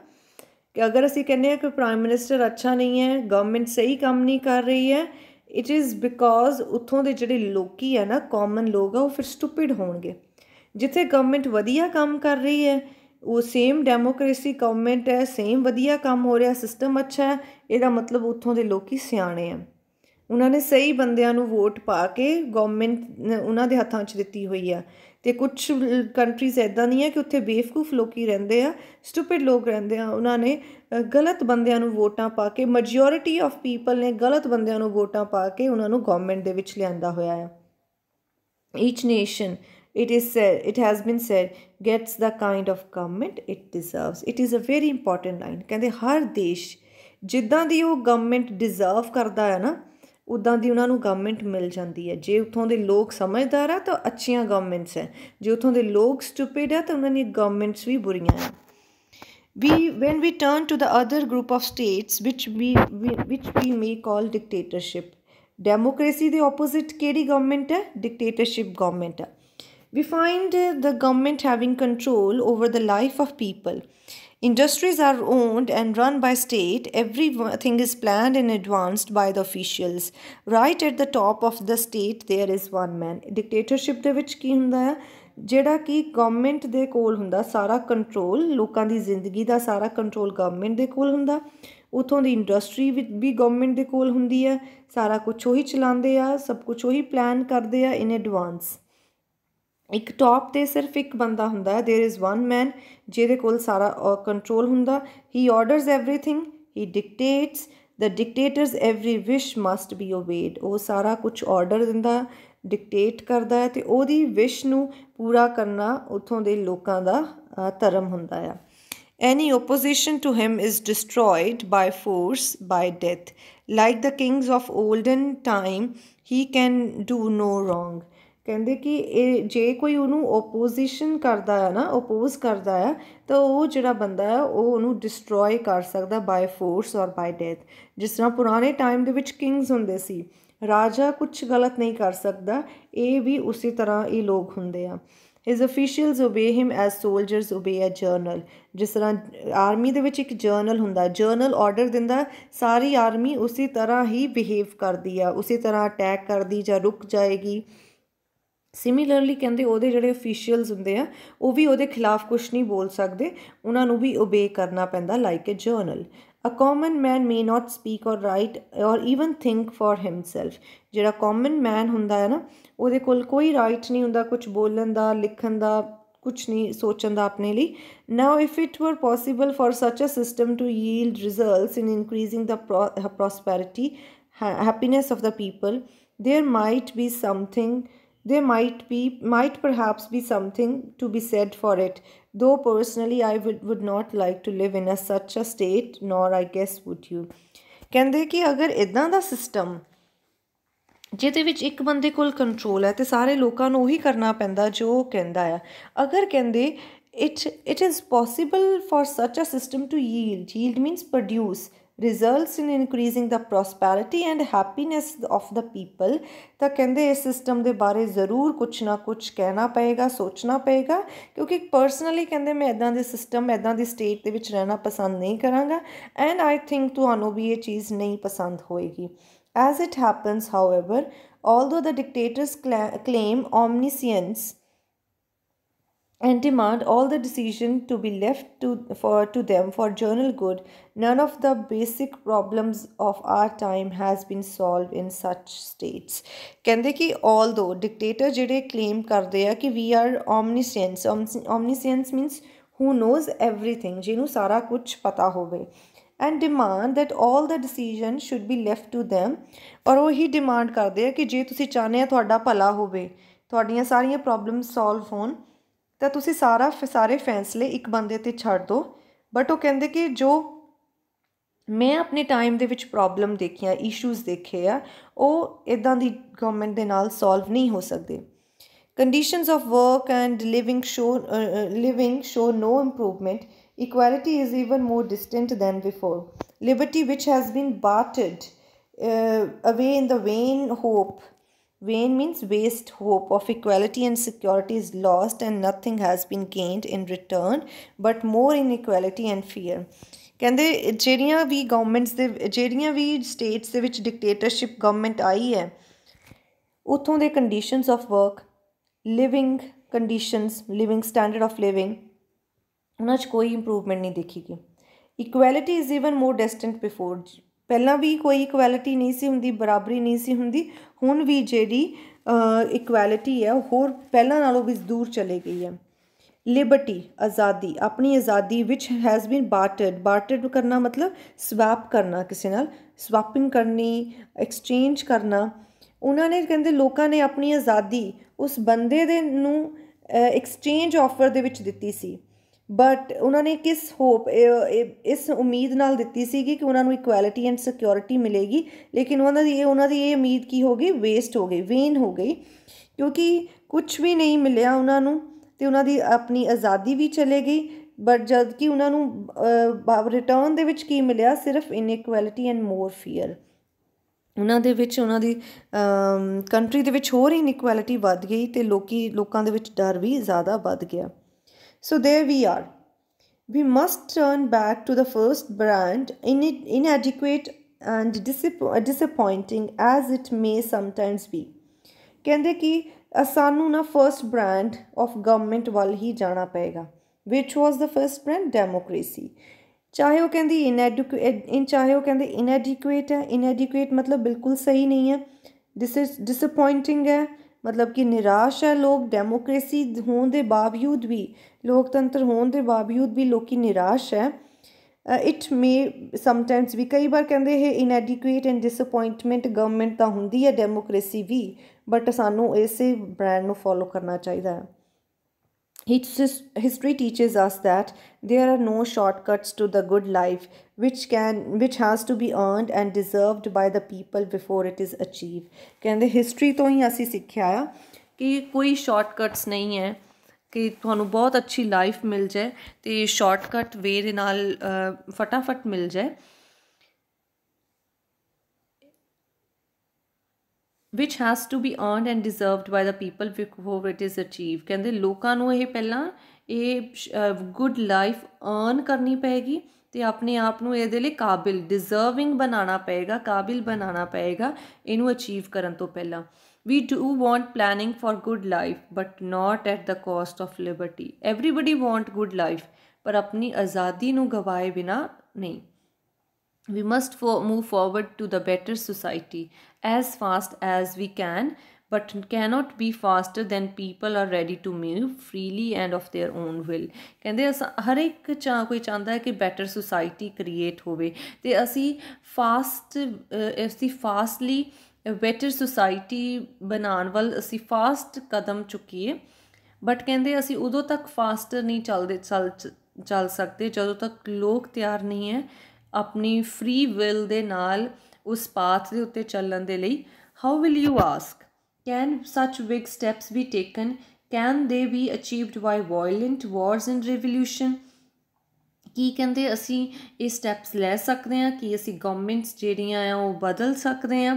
ਕਿ ਅਗਰ ਅਸੀਂ ਕਹਿੰਦੇ ਆ ਕਿ ਪ੍ਰਾਈਮ ਮਿਨਿਸਟਰ ਅੱਛਾ ਨਹੀਂ ਹੈ ਗਵਰਨਮੈਂਟ ਸਹੀ ਕੰਮ ਨਹੀਂ ਕਰ ਰਹੀ ਹੈ ਇਟ ਇਜ਼ ਬਿਕੋਜ਼ ਉੱਥੋਂ ਦੇ ਜਿਹੜੇ ਲੋਕੀ ਆ ਨਾ ਕਾਮਨ ਲੋਕ ਆ ਉਹ ਫਿਰ ਸਟੂਪਿਡ ਹੋਣਗੇ ਜਿੱਥੇ ਗਵਰਨਮੈਂਟ ਵਧੀਆ ਕੰਮ ਕਰ ਰਹੀ ਹੈ ਉਹ ਸੇਮ ਡੈਮੋਕ੍ਰੇਸੀ ਗਵਰਨਮੈਂਟ ਹੈ ਸੇਮ ਵਧੀਆ ਕੰਮ ਹੋ ਰਿਹਾ ਸਿਸਟਮ ਅੱਛਾ ਹੈ ਇਹਦਾ ਮਤਲਬ ਉੱਥੋਂ ਦੇ ਲੋਕੀ ਸਿਆਣੇ ਆ ਉਹਨਾਂ ਨੇ ਸਹੀ ਬੰਦਿਆਂ ਨੂੰ ਵੋਟ ਪਾ ਕੇ ਗਵਰਨਮੈਂਟ ਉਹਨਾਂ ਦੇ ਹੱਥਾਂ 'ਚ ਦਿੱਤੀ ਹੋਈ ਆ ਤੇ ਕੁਝ ਕੰਟਰੀਜ਼ ਐਦਾਂ ਨਹੀਂ ਹੈ ਕਿ ਉੱਥੇ ਬੇਵਕੂਫ ਲੋਕੀ ਰਹਿੰਦੇ ਆ ਸਟੂਪਿਡ ਲੋਕ ਰਹਿੰਦੇ ਆ ਉਹਨਾਂ ਨੇ ਗਲਤ ਬੰਦਿਆਂ ਨੂੰ ਵੋਟਾਂ ਪਾ ਕੇ ਮੈਜੋਰਿਟੀ ਆਫ ਪੀਪਲ ਨੇ ਗਲਤ ਬੰਦਿਆਂ ਨੂੰ ਵੋਟਾਂ ਪਾ ਕੇ ਉਹਨਾਂ ਨੂੰ ਗਵਰਨਮੈਂਟ ਦੇ ਵਿੱਚ ਲਿਆਂਦਾ ਹੋਇਆ ਹੈ each nation it is it has been said said the kind of government it deserves it is a very important line ਕਹਿੰਦੇ ਹਰ ਦੇਸ਼ ਜਿੱਦਾਂ ਦੀ ਉਹ ਗਵਰਨਮੈਂਟ ਡਿਜ਼ਰਵ ਕਰਦਾ ਹੈ ਨਾ ਉੱਦਾਂ ਦੀ ਉਹਨਾਂ ਨੂੰ ਗਵਰਨਮੈਂਟ ਮਿਲ ਜਾਂਦੀ ਹੈ ਜੇ ਉੱਥੋਂ ਦੇ ਲੋਕ ਸਮਝਦਾਰ ਆ ਤਾਂ ਅੱਛੀਆਂ ਗਵਰਨਮੈਂਟਸ ਹੈ ਜੇ ਉੱਥੋਂ ਦੇ ਲੋਕ ਸਟੂਪਿਡ ਆ ਤਾਂ ਉਹਨਾਂ ਦੀ ਗਵਰਨਮੈਂਟਸ ਵੀ ਬੁਰੀਆਂ ਆ we when we turn to the other group of states which we, we which we may call dictatorship democracy the opposite kedi government hai dictatorship government hai we find the government having control over the life of people Industries are owned and run by state. Everything is planned and advanced by the officials. Right at the top of the state there is one man. Dictatorship de vich ki hunda hai? ਜਿਹੜਾ ਕਿ ਗਵਰਨਮੈਂਟ ਦੇ ਕੋਲ ਹੁੰਦਾ ਸਾਰਾ ਕੰਟਰੋਲ ਲੋਕਾਂ ਦੀ ਜ਼ਿੰਦਗੀ ਦਾ ਸਾਰਾ ਕੰਟਰੋਲ ਗਵਰਨਮੈਂਟ ਦੇ ਕੋਲ ਹੁੰਦਾ ਉਥੋਂ ਦੀ ਇੰਡਸਟਰੀ ਵੀ ਗਵਰਨਮੈਂਟ ਦੇ ਕੋਲ ਹੁੰਦੀ ਹੈ ਸਾਰਾ ਕੁਝ ਉਹੀ ਚਲਾਉਂਦੇ ਆ ਸਭ ਕੁਝ ਉਹੀ ਪਲਾਨ ਕਰਦੇ ਆ ਇਨ ਐਡਵਾਂਸ ਇੱਕ ਟੌਪ ਤੇ ਸਿਰਫ ਇੱਕ ਬੰਦਾ ਹੁੰਦਾ ਹੈ देयर इज ਵਨ ਮੈਨ ਜਿਹਦੇ ਕੋਲ ਸਾਰਾ ਕੰਟਰੋਲ ਹੁੰਦਾ he orders everything he dictates the dictator's every wish must be obeyed ਉਹ ਸਾਰਾ ਕੁਝ ਆਰਡਰ ਦਿੰਦਾ ਡਿਕਟੇਟ ਕਰਦਾ ਹੈ ਤੇ ਉਹਦੀ ਵਿਸ਼ ਨੂੰ ਪੂਰਾ ਕਰਨਾ ਉਥੋਂ ਦੇ ਲੋਕਾਂ ਦਾ ਧਰਮ ਹੁੰਦਾ ਹੈ any opposition to him is destroyed by force by death like the kings of olden time he can do no wrong ਕਹਿੰਦੇ ਕਿ ਇਹ ਜੇ ਕੋਈ ਉਹਨੂੰ ਓਪੋਜੀਸ਼ਨ ਕਰਦਾ ਆ ਨਾ ਓਪੋਜ਼ ਕਰਦਾ ਆ ਤਾਂ ਉਹ ਜਿਹੜਾ ਬੰਦਾ ਆ ਉਹ ਉਹਨੂੰ ਡਿਸਟਰੋਏ ਕਰ ਸਕਦਾ by force or by death ਜਿਸ ਤਰ੍ਹਾਂ ਪੁਰਾਣੇ ਟਾਈਮ ਦੇ ਵਿੱਚ ਕਿੰਗਸ ਹੁੰਦੇ ਸੀ ਰਾਜਾ ਕੁਝ ਗਲਤ ਨਹੀਂ ਕਰ ਸਕਦਾ ਇਹ ਵੀ ਉਸੇ ਤਰ੍ਹਾਂ ਇਹ ਲੋਕ ਹੁੰਦੇ ਆ his officials obey him as soldiers obey a general ਜਿਸ ਤਰ੍ਹਾਂ ਆਰਮੀ ਦੇ ਵਿੱਚ ਇੱਕ ਜਰਨਲ ਹੁੰਦਾ ਜਰਨਲ ਆਰਡਰ ਦਿੰਦਾ ਸਾਰੀ ਆਰਮੀ ਉਸੇ ਤਰ੍ਹਾਂ ਹੀ ਬਿਹੇਵ ਕਰਦੀ ਆ ਉਸੇ ਤਰ੍ਹਾਂ ਅਟੈਕ ਕਰਦੀ ਜਾਂ ਰੁਕ ਜਾਏਗੀ ਸਿਮਿਲਰਲੀ ਕਹਿੰਦੇ ਉਹਦੇ ਜਿਹੜੇ ਅਫੀਸ਼ੀਅਲਸ ਹੁੰਦੇ ਆ ਉਹ ਵੀ ਉਹਦੇ ਖਿਲਾਫ ਕੁਝ ਨਹੀਂ ਬੋਲ ਸਕਦੇ ਉਹਨਾਂ ਨੂੰ ਵੀ ਓਬੇ ਕਰਨਾ ਪੈਂਦਾ like a general a common man may not speak or write or even think for himself ਜਿਹੜਾ ਕਾਮਨ ਮੈਨ ਹੁੰਦਾ ਹੈ ਨਾ ਉਹਦੇ ਕੋਲ ਕੋਈ ਰਾਈਟ ਨਹੀਂ ਹੁੰਦਾ ਕੁਝ ਬੋਲਣ ਦਾ ਲਿਖਣ ਦਾ ਕੁਝ ਨਹੀਂ ਸੋਚਣ ਦਾ ਆਪਣੇ ਲਈ now if it were possible for such a system to yield results in increasing the prosperity happiness of the people there might be something There might be, might perhaps be something to be said for it, though personally I would, would not like to live in a, such a state, nor I guess would you. ਕਹਿੰਦੇ ਕਿ ਅਗਰ ਇਦਾਂ ਦਾ ਸਿਸਟਮ ਜਿਹਦੇ ਵਿੱਚ ਇੱਕ ਬੰਦੇ ਕੋਲ ਕੰਟਰੋਲ ਹੈ ਤੇ ਸਾਰੇ ਲੋਕਾਂ ਨੂੰ ਉਹੀ ਕਰਨਾ ਪੈਂਦਾ ਜੋ ਉਹ ਕਹਿੰਦਾ ਆ ਅਗਰ ਕਹਿੰਦੇ it it is possible for such a system to yield yield means produce results in increasing the prosperity and happiness of the people ਤਾਂ ਕਹਿੰਦੇ ਇਸ ਸਿਸਟਮ ਦੇ ਬਾਰੇ ਜ਼ਰੂਰ ਕੁਝ ਨਾ ਕੁਝ ਕਹਿਣਾ ਪਏਗਾ ਸੋਚਣਾ ਪਏਗਾ ਕਿਉਂਕਿ ਪਰਸਨਲੀ ਕਹਿੰਦੇ ਮੈਂ ਇਦਾਂ ਦੇ ਸਿਸਟਮ ਇਦਾਂ ਦੀ ਸਟੇਟ ਦੇ ਵਿੱਚ ਰਹਿਣਾ ਪਸੰਦ ਨਹੀਂ ਕਰਾਂਗਾ ਐਂਡ ਆਈ ਥਿੰਕ ਤੁਹਾਨੂੰ ਵੀ ਇਹ ਚੀਜ਼ ਨਹੀਂ ਪਸੰਦ ਹੋਏਗੀ as it happens however although the dictators claim omniscience and demand all the decision to be left to, for, to them for journal good, none of the basic problems of our time has been solved in such states. kende ki although dictator jede claim karde hai ki we are omniscience, omniscience means who knows everything, jenu sara kuch pata hove and demand that all the decision should be left to them aur ਉਹ demand karde hai ki je tusi chahne ਚਾਹੁੰਦੇ tuhanu bhala hove ਹੋਵੇ ਤੁਹਾਡੀਆਂ ਸਾਰੀਆਂ ਪ੍ਰੋਬਲਮ ਸੋਲਵ ਹੋਣ ਤਾਂ ਤੁਸੀਂ ਸਾਰਾ ਸਾਰੇ ਫੈਸਲੇ ਇੱਕ ਬੰਦੇ ਤੇ ਛੱਡ ਦਿਓ ਬਟ ਉਹ ਕਹਿੰਦੇ ਕਿ ਜੋ ਮੈਂ ਆਪਣੇ ਟਾਈਮ ਦੇ ਵਿੱਚ ਪ੍ਰੋਬਲਮ ਦੇਖੀਆਂ ਇਸ਼ੂਜ਼ ਦੇਖੇ ਆ ਉਹ ਇਦਾਂ ਦੀ ਗਵਰਨਮੈਂਟ ਦੇ ਨਾਲ ਸੋਲਵ ਨਹੀਂ ਹੋ ਸਕਦੇ conditions of work and living show living show no improvement equality is even more distant than before liberty which has been ਬਾਟਡ away in the vain hope Vain means waste hope of equality and security is lost and nothing has been gained in return but more inequality and fear ਕਹਿੰਦੇ ਜਿਹੜੀਆਂ ਵੀ ਗਵਰਨਮੈਂਟਸ ਦੇ ਜਿਹੜੀਆਂ ਵੀ ਸਟੇਟਸ ਦੇ ਵਿੱਚ ਡਿਕਟੇਟਰਸ਼ਿਪ ਗਵਰਨਮੈਂਟ ਆਈ ਹੈ ਉਥੋਂ ਦੇ conditions of work living conditions living standard of living ਉਹਨਾਂ 'ਚ ਕੋਈ ਇੰਪਰੂਵਮੈਂਟ ਨਹੀਂ ਦੇਖੀ ਗਈ equality is even more distant before ਪਹਿਲਾਂ ਵੀ ਕੋਈ ਇਕੁਐਲਿਟੀ ਨਹੀਂ ਸੀ ਹੁੰਦੀ ਬਰਾਬਰੀ ਨਹੀਂ ਸੀ ਹੁੰਦੀ ਹੁਣ ਵੀ ਜਿਹੜੀ ਇਕੁਐਲਿਟੀ ਹੈ ਹੋਰ ਪਹਿਲਾਂ ਨਾਲੋਂ ਵੀ ਦੂਰ ਚਲੇ ਗਈ ਹੈ ਲਿਬਰਟੀ ਆਜ਼ਾਦੀ ਆਪਣੀ ਆਜ਼ਾਦੀ ਵਿੱਚ ਹੈਜ਼ ਬੀਨ ਬਾਰਟਡ ਬਾਰਟਡ ਕਰਨਾ ਮਤਲਬ ਸਵੈਪ ਕਰਨਾ ਕਿਸੇ ਨਾਲ ਸਵੈਪਿੰਗ ਕਰਨੀ ਐਕਸਚੇਂਜ ਕਰਨਾ ਉਹਨਾਂ ਨੇ ਕਹਿੰਦੇ ਲੋਕਾਂ ਨੇ ਆਪਣੀ ਆਜ਼ਾਦੀ ਉਸ ਬੰਦੇ ਦੇ ਨੂੰ ਐਕਸਚੇਂਜ ਆਫਰ ਦੇ ਵਿੱਚ ਦਿੱਤੀ ਸੀ ਬਟ ਉਹਨਾਂ ਨੇ ਕਿਸ ਹੋਪ ਇਸ ਉਮੀਦ ਨਾਲ ਦਿੱਤੀ ਸੀਗੀ ਕਿ ਉਹਨਾਂ ਨੂੰ ਇਕੁਐਲਿਟੀ ਐਂਡ ਸਿਕਿਉਰਿਟੀ ਮਿਲੇਗੀ ਲੇਕਿਨ ਉਹਨਾਂ ਦੀ ਇਹ ਉਹਨਾਂ ਦੀ ਇਹ ਉਮੀਦ ਕੀ ਹੋ ਗਈ ਵੇਸਟ ਹੋ ਗਈ ਵੇਨ ਹੋ ਗਈ ਕਿਉਂਕਿ ਕੁਝ ਵੀ ਨਹੀਂ ਮਿਲਿਆ ਉਹਨਾਂ ਨੂੰ ਤੇ ਉਹਨਾਂ ਦੀ ਆਪਣੀ ਆਜ਼ਾਦੀ ਵੀ ਚਲੇ ਗਈ ਬਟ ਜਦ ਕਿ ਉਹਨਾਂ ਨੂੰ ਰਿਟਰਨ ਦੇ ਵਿੱਚ ਕੀ ਮਿਲਿਆ ਸਿਰਫ ਇਨਇਕੁਐਲਿਟੀ ਐਂਡ ਮੋਰ ਫੀਅਰ ਉਹਨਾਂ ਦੇ ਵਿੱਚ ਉਹਨਾਂ ਦੀ ਕੰਟਰੀ ਦੇ ਵਿੱਚ ਹੋਰ ਇਨਇਕੁਐਲਿਟੀ ਵੱਧ ਗਈ ਤੇ ਲੋਕੀ ਲੋਕਾਂ ਦੇ ਵਿੱਚ ਡਰ ਵੀ ਜ਼ਿਆਦਾ ਵੱਧ ਗਿਆ So there we are. We must turn back to the first brand, in it, inadequate and disapp- uh, disappointing as it may sometimes be. ਕਹਿੰਦੇ ਕਿ ਸਾਨੂੰ ਨਾ ਫਰਸਟ ਬ੍ਰਾਂਡ ਆਫ ਗਵਰਨਮੈਂਟ ਵੱਲ ਹੀ ਜਾਣਾ ਪਏਗਾ which was the first brand democracy ਚਾਹੇ ਉਹ ਕਹਿੰਦੀ ਇਨਐਡਕੁਏਟ ਇਨ ਚਾਹੇ ਉਹ ਕਹਿੰਦੇ ਇਨਐਡਕੁਏਟ ਹੈ ਇਨਐਡਕੁਏਟ ਮਤਲਬ ਬਿਲਕੁਲ ਸਹੀ ਨਹੀਂ ਹੈ ਡਿਸ ਡਿਸਪਾਇੰਟਿੰਗ ਹੈ ਮਤਲਬ ਕਿ ਨਿਰਾਸ਼ ਹੈ ਲੋਕ ਡੈਮੋਕ੍ਰੇਸੀ ਹੋਣ ਦੇ ਬਾਵਜੂਦ ਵੀ ਲੋਕਤੰਤਰ ਹੋਣ ਦੇ ਬਾਵਜੂਦ ਵੀ ਲੋਕੀ ਨਿਰਾਸ਼ ਹੈ ਇਟ ਮੇ ਸਮਟਾਈਮਸ ਵੀ ਕਈ ਵਾਰ ਕਹਿੰਦੇ ਇਹ ਇਨਐਡਿਕੁਏਟ ਐਂਡ ਡਿਸਅਪਾਇੰਟਮੈਂਟ ਗਵਰਨਮੈਂਟ ਤਾਂ ਹੁੰਦੀ ਹੈ ਡੈਮੋਕ੍ਰੇਸੀ ਵੀ ਬਟ ਸਾਨੂੰ ਇਸੇ ਬ੍ਰਾਂਡ ਨੂੰ ਫੋਲੋ ਕਰਨਾ ਚਾਹੀਦਾ ਹੈ History teaches us that there are no shortcuts to the good life which can which has to be earned and deserved by the people before it is achieved ਕਹਿੰਦੇ history ਤੋਂ ਹੀ ਅਸੀਂ ਸਿੱਖਿਆ ਆ ਕਿ ਕੋਈ ਸ਼ਾਰਟਕਟਸ ਨਹੀਂ ਹੈ ਕਿ ਤੁਹਾਨੂੰ ਬਹੁਤ ਅੱਛੀ ਲਾਈਫ ਮਿਲ ਜਾਏ ਤੇ ਸ਼ਾਰਟਕਟ ਵੇ ਦੇ ਨਾਲ ਫਟਾਫਟ ਮਿਲ ਜਾਏ which has to be earned and deserved by the people before it is achieved ਕਹਿੰਦੇ ਲੋਕਾਂ ਨੂੰ ਇਹ ਪਹਿਲਾਂ ਇਹ good life earn payegi te apne aap nu eh de ਲਈ ਕਾਬਿਲ deserving banana payega ਕਾਬਿਲ banana payega inu achieve karan to pehla we do want planning for good life but not at the cost of liberty everybody want good life par apni azadi nu ਗਵਾਏ bina nahi we must for move forward to the better society as fast as we can but cannot be faster than people are ready to move freely and of their own will ਕਹਿੰਦੇ ਹਰ ਇੱਕ ਚਾ ਕੋਈ ਚਾਹੁੰਦਾ ਹੈ ਕਿ ਬੈਟਰ ਸੁਸਾਇਟੀ ਕ੍ਰੀਏਟ ਹੋਵੇ ਤੇ ਅਸੀਂ ਫਾਸਟ ਇਸ ਦੀ ਫਾਸਟਲੀ ਬੈਟਰ ਸੁਸਾਇਟੀ ਬਣਾਉਣ ਵੱਲ ਅਸੀਂ ਫਾਸਟ ਕਦਮ ਚੁੱਕੀਏ ਬਟ ਕਹਿੰਦੇ ਅਸੀਂ ਉਦੋਂ ਤੱਕ ਫਾਸਟਰ ਨਹੀਂ ਚੱਲਦੇ ਚੱਲ ਚੱਲ ਸਕਦੇ ਜਦੋਂ ਤੱਕ ਲੋਕ ਤਿਆਰ ਨਹੀਂ ਹੈ ਆਪਣੀ ਫ੍ਰੀ ਵਿਲ ਦੇ ਨਾਲ ਉਸ ਪਾਥ ਦੇ ਉੱਤੇ ਚੱਲਣ ਦੇ ਲਈ how will you ask can such big steps be taken can they be achieved by violent wars and revolution ਕੀ ਕਹਿੰਦੇ ਅਸੀਂ ਇਹ ਸਟੈਪਸ ਲੈ ਸਕਦੇ ਹਾਂ ਕਿ ਅਸੀਂ ਗਵਰਨਮੈਂਟਸ ਜਿਹੜੀਆਂ ਆ ਉਹ ਬਦਲ ਸਕਦੇ ਹਾਂ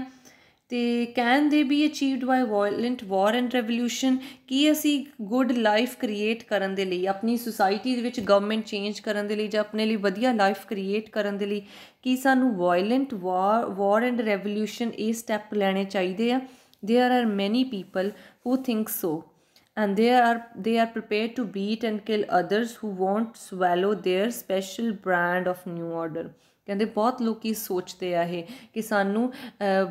ਤੇ can they be achieved by violent war and revolution ਕੀ ਅਸੀਂ ਗੁੱਡ ਲਾਈਫ ਕ੍ਰੀਏਟ ਕਰਨ ਦੇ ਲਈ ਆਪਣੀ ਸੁਸਾਇਟੀ ਦੇ ਵਿੱਚ ਗਵਰਨਮੈਂਟ ਚੇਂਜ ਕਰਨ ਦੇ ਲਈ ਜਾਂ ਆਪਣੇ ਲਈ ਵਧੀਆ ਲਾਈਫ ਕ੍ਰੀਏਟ ਕਰਨ ਦੇ ਲਈ ਕੀ ਸਾਨੂੰ violent war war and revolution ਇਹ ਸਟੈਪ ਲੈਣੇ ਚਾਹੀਦੇ ਆ there are many people who think so and they are they are prepared to beat and kill others who swallow swallow their special brand of new order ਕਹਿੰਦੇ ਬਹੁਤ ਲੋਕੀ ਸੋਚਦੇ ਆ ਇਹ ਕਿ ਸਾਨੂੰ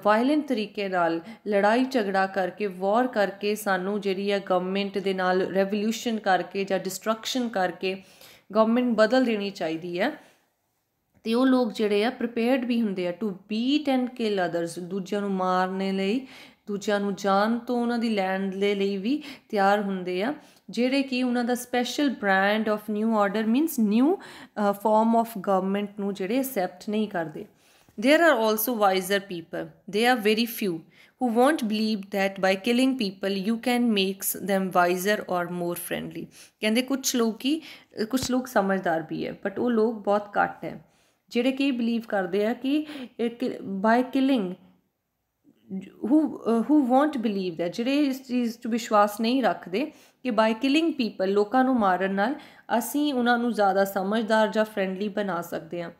ਵਾਇਲੈਂਟ ਤਰੀਕੇ ਨਾਲ ਲੜਾਈ ਝਗੜਾ ਕਰਕੇ ਵਾਰ ਕਰਕੇ ਸਾਨੂੰ ਜਿਹੜੀ ਹੈ ਗਵਰਨਮੈਂਟ ਦੇ ਨਾਲ ਰੈਵੋਲੂਸ਼ਨ ਕਰਕੇ ਜਾਂ ਡਿਸਟਰਕਸ਼ਨ ਕਰਕੇ ਗਵਰਨਮੈਂਟ ਬਦਲ ਦੇਣੀ ਚਾਹੀਦੀ ਹੈ ਤੇ ਉਹ ਲੋਕ ਜਿਹੜੇ ਆ ਪ੍ਰਿਪੇਅਰਡ ਵੀ ਹੁੰਦੇ ਆ to beat and kill others ਦੂਜਿਆਂ ਨੂੰ ਮਾਰਨੇ ਲਈ ਦੂਜਿਆਂ ਨੂੰ ਜਾਣ ਤੋਂ ਉਹਨਾਂ ਦੀ ਲੈਂਡ ਦੇ ਲਈ ਵੀ ਤਿਆਰ ਹੁੰਦੇ ਆ ਜਿਹੜੇ ਕਿ ਉਹਨਾਂ ਦਾ special brand of new order means new form of government ਨੂੰ ਜਿਹੜੇ ਐਕਸੈਪਟ ਨਹੀਂ ਕਰਦੇ there are also wiser people they are very few who won't believe that by killing people you can makes them wiser or more friendly ਕਹਿੰਦੇ ਕੁਝ ਲੋਕ ਹੀ ਕੁਝ ਲੋਕ ਸਮਝਦਾਰ ਵੀ ਹੈ ਬਟ ਉਹ ਲੋਕ ਬਹੁਤ ਘੱਟ ਹੈ ਜਿਹੜੇ ਕਿ ਬਲੀਵ ਕਰਦੇ ਆ ਕਿ by killing who who won't believe that ਜਿਹੜੇ ਇਸ ਚੀਜ਼ 'ਚ ਵਿਸ਼ਵਾਸ ਨਹੀਂ ਰੱਖਦੇ ਕਿ ਬਾਈ ਕਿਲਿੰਗ ਪੀਪਲ ਲੋਕਾਂ ਨੂੰ ਮਾਰਨ ਨਾਲ ਅਸੀਂ ਉਹਨਾਂ ਨੂੰ ਜ਼ਿਆਦਾ ਸਮਝਦਾਰ ਜਾਂ ਫ੍ਰੈਂਡਲੀ ਬਣਾ ਸਕਦੇ ਹਾਂ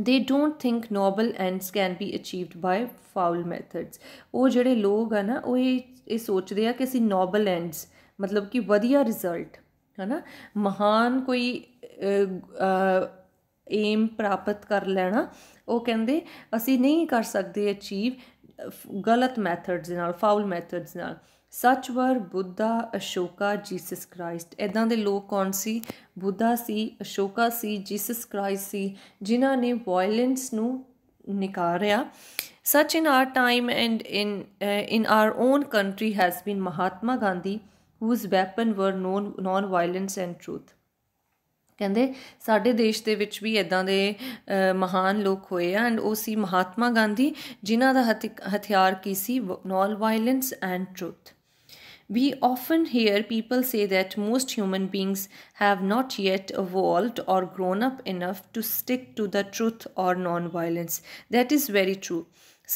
they don't think noble ends can be achieved by foul methods ਉਹ ਜਿਹੜੇ ਲੋਕ ਆ ਨਾ ਉਹ ਇਹ ਸੋਚਦੇ ਆ ਕਿ ਅਸੀਂ ਨੋਬਲ ਐਂਡਸ ਮਤਲਬ ਕਿ ਵਧੀਆ ਰਿਜ਼ਲਟ ਹਨਾ ਮਹਾਨ ਕੋਈ ਏਮ ਪ੍ਰਾਪਤ ਕਰ ਲੈਣਾ ਉਹ ਕਹਿੰਦੇ ਅਸੀਂ ਨਹੀਂ ਕਰ ਸਕਦੇ ਅਚੀਵ ਗਲਤ ਮੈਥਡਸ ਨਾਲ ਫਾਉਲ ਮੈਥਡਸ ਨਾਲ ਸੱਚ ਵਰ ਬੁੱਧਾ ਅਸ਼ੋਕਾ ਜੀਸਸ ਕ੍ਰਾਈਸਟ ਐਦਾਂ ਦੇ ਲੋਕ ਕੌਣ ਸੀ ਬੁੱਧਾ ਸੀ ਅਸ਼ੋਕਾ ਸੀ ਜੀਸਸ ਕ੍ਰਾਈਸਟ ਸੀ ਜਿਨ੍ਹਾਂ ਨੇ ਵਾਇਲੈਂਸ ਨੂੰ ਨਿਕਾਰਿਆ such in our time and in in our own country has been Mahatma Gandhi whose weapon were non non violence and truth ਕਹਿੰਦੇ ਸਾਡੇ ਦੇਸ਼ ਦੇ ਵਿੱਚ ਵੀ ਇਦਾਂ ਦੇ ਮਹਾਨ ਲੋਕ ਹੋਏ ਆ ਐਂਡ ਉਹ ਸੀ ਮਹਾਤਮਾ ਗਾਂਧੀ ਜਿਨ੍ਹਾਂ ਦਾ ਹਥਿਆਰ ਕੀ ਸੀ non violence and truth we often hear people say that most human beings have not yet evolved or grown up enough to stick to the truth or non violence that is very true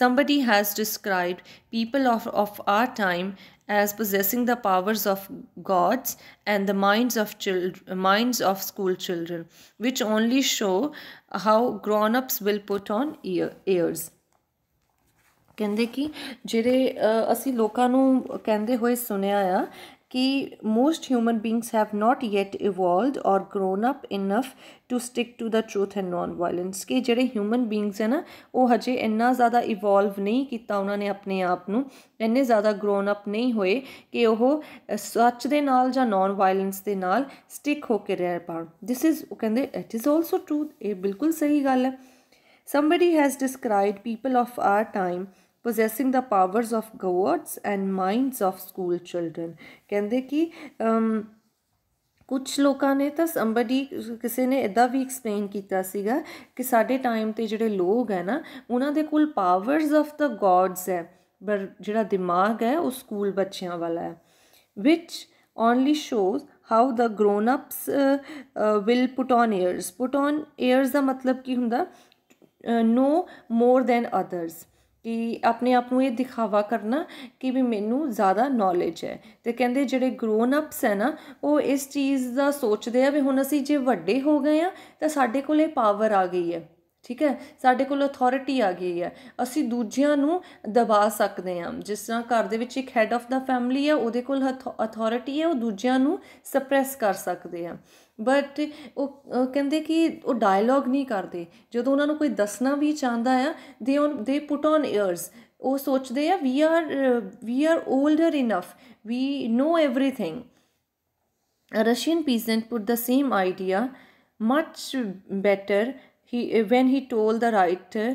Somebody has described people of of our time as possessing the powers of gods and the minds of children, minds of school children, which only show how grown-ups will put on airs. ਕਹਿੰਦੇ ਕਿ ਜਿਹੜੇ ਅਸੀਂ ਲੋਕਾਂ ਨੂੰ ਕਹਿੰਦੇ ਹੋਏ ਸੁਣਿਆ ਆ ਕਿ most human beings have not yet evolved or grown up enough to stick to the truth and non violence ਕਿ ਜਿਹੜੇ ਹਿਊਮਨ ਬੀਇੰਗਸ ਹੈ ਨਾ ਉਹ ਹਜੇ ਇੰਨਾ ਜ਼ਿਆਦਾ ਇਵੋਲਵ ਨਹੀਂ ਕੀਤਾ ਉਹਨਾਂ ਨੇ ਆਪਣੇ ਆਪ ਨੂੰ ਇੰਨੇ ਜ਼ਿਆਦਾ ਗਰੋਨ ਅਪ ਨਹੀਂ ਹੋਏ ਕਿ ਉਹ ਸੱਚ ਦੇ ਨਾਲ ਜਾਂ ਨਾਨ ਵਾਇਲੈਂਸ ਦੇ ਨਾਲ ਸਟਿਕ ਹੋ ਕੇ ਰਹਿ ਪਾਉਣ ਥਿਸ ਇਜ਼ ਉਹ ਕਹਿੰਦੇ ਇਟ ਇਜ਼ ਆਲਸੋ ਟਰੂ ਇਹ ਬਿਲਕੁਲ ਸਹੀ ਗੱਲ ਹੈ somebody has described people of our time possessing the powers of gods and minds of school children ਕਹਿੰਦੇ ਕਿ ਕੁਝ ਲੋਕਾਂ ਨੇ ਤਾਂ ਸੰਬਡੀ ਕਿਸੇ ਨੇ ਇਦਾਂ ਵੀ ਐਕਸਪਲੇਨ ਕੀਤਾ ਸੀਗਾ ਕਿ ਸਾਡੇ ਟਾਈਮ ਤੇ ਜਿਹੜੇ ਲੋਕ ਹੈ ਨਾ ਉਹਨਾਂ ਦੇ ਕੋਲ ਪਾਵਰਸ ਆਫ ਦਾ ਗॉड्स ਹੈ ਪਰ ਜਿਹੜਾ ਦਿਮਾਗ ਹੈ ਉਹ ਸਕੂਲ ਬੱਚਿਆਂ ਵਾਲਾ ਹੈ ਵਿਚ only shows how the grown ups will uh, on years on on years ਦਾ ਮਤਲਬ ਕੀ ਹੁੰਦਾ ਨੋ ਮੋਰ ਦੈਨ ਅਦਰਸ ਕਿ ਆਪਣੇ ਆਪ ਨੂੰ ਇਹ ਦਿਖਾਵਾ ਕਰਨਾ ਕਿ ਵੀ ਮੈਨੂੰ ਜ਼ਿਆਦਾ ਨੌਲੇਜ ਹੈ ਤੇ ਕਹਿੰਦੇ ਜਿਹੜੇ ਗਰੋਨ ਅਪਸ ਹੈ ਨਾ ਉਹ ਇਸ ਚੀਜ਼ ਦਾ ਸੋਚਦੇ ਆ ਵੀ ਹੁਣ ਅਸੀਂ ਜੇ ਵੱਡੇ ਹੋ ਗਏ ਆ ਤਾਂ ਸਾਡੇ ਕੋਲ ਇਹ ਪਾਵਰ ਆ ਗਈ ਹੈ ਠੀਕ ਹੈ ਸਾਡੇ ਕੋਲ ਅਥਾਰਟੀ ਆ ਗਈ ਹੈ ਅਸੀਂ ਦੂਜਿਆਂ ਨੂੰ ਦਬਾ ਸਕਦੇ ਹਾਂ ਜਿਸ ਤਰ੍ਹਾਂ ਘਰ ਦੇ ਵਿੱਚ ਇੱਕ ਹੈੱਡ ਆਫ ਦਾ ਫੈਮਿਲੀ ਹੈ ਉਹਦੇ ਕੋਲ ਅਥਾਰਟੀ ਹੈ ਉਹ ਦੂਜਿਆਂ ਨੂੰ ਸਪਰੈਸ ਕਰ ਸਕਦੇ ਆ ਬਟ ਉਹ ਕਹਿੰਦੇ ਕਿ ਉਹ ਡਾਇਲੋਗ ਨਹੀਂ ਕਰਦੇ ਜਦੋਂ ਉਹਨਾਂ ਨੂੰ ਕੋਈ ਦੱਸਣਾ ਵੀ ਚਾਹੁੰਦਾ ਆ ਦੇ ਔਨ ਦੇ ਪੁੱਟ ਔਨ ਇਅਰਸ ਉਹ ਸੋਚਦੇ ਆ we are we are older enough we know everything A Russian peasant put the same idea much better he, when he told the writer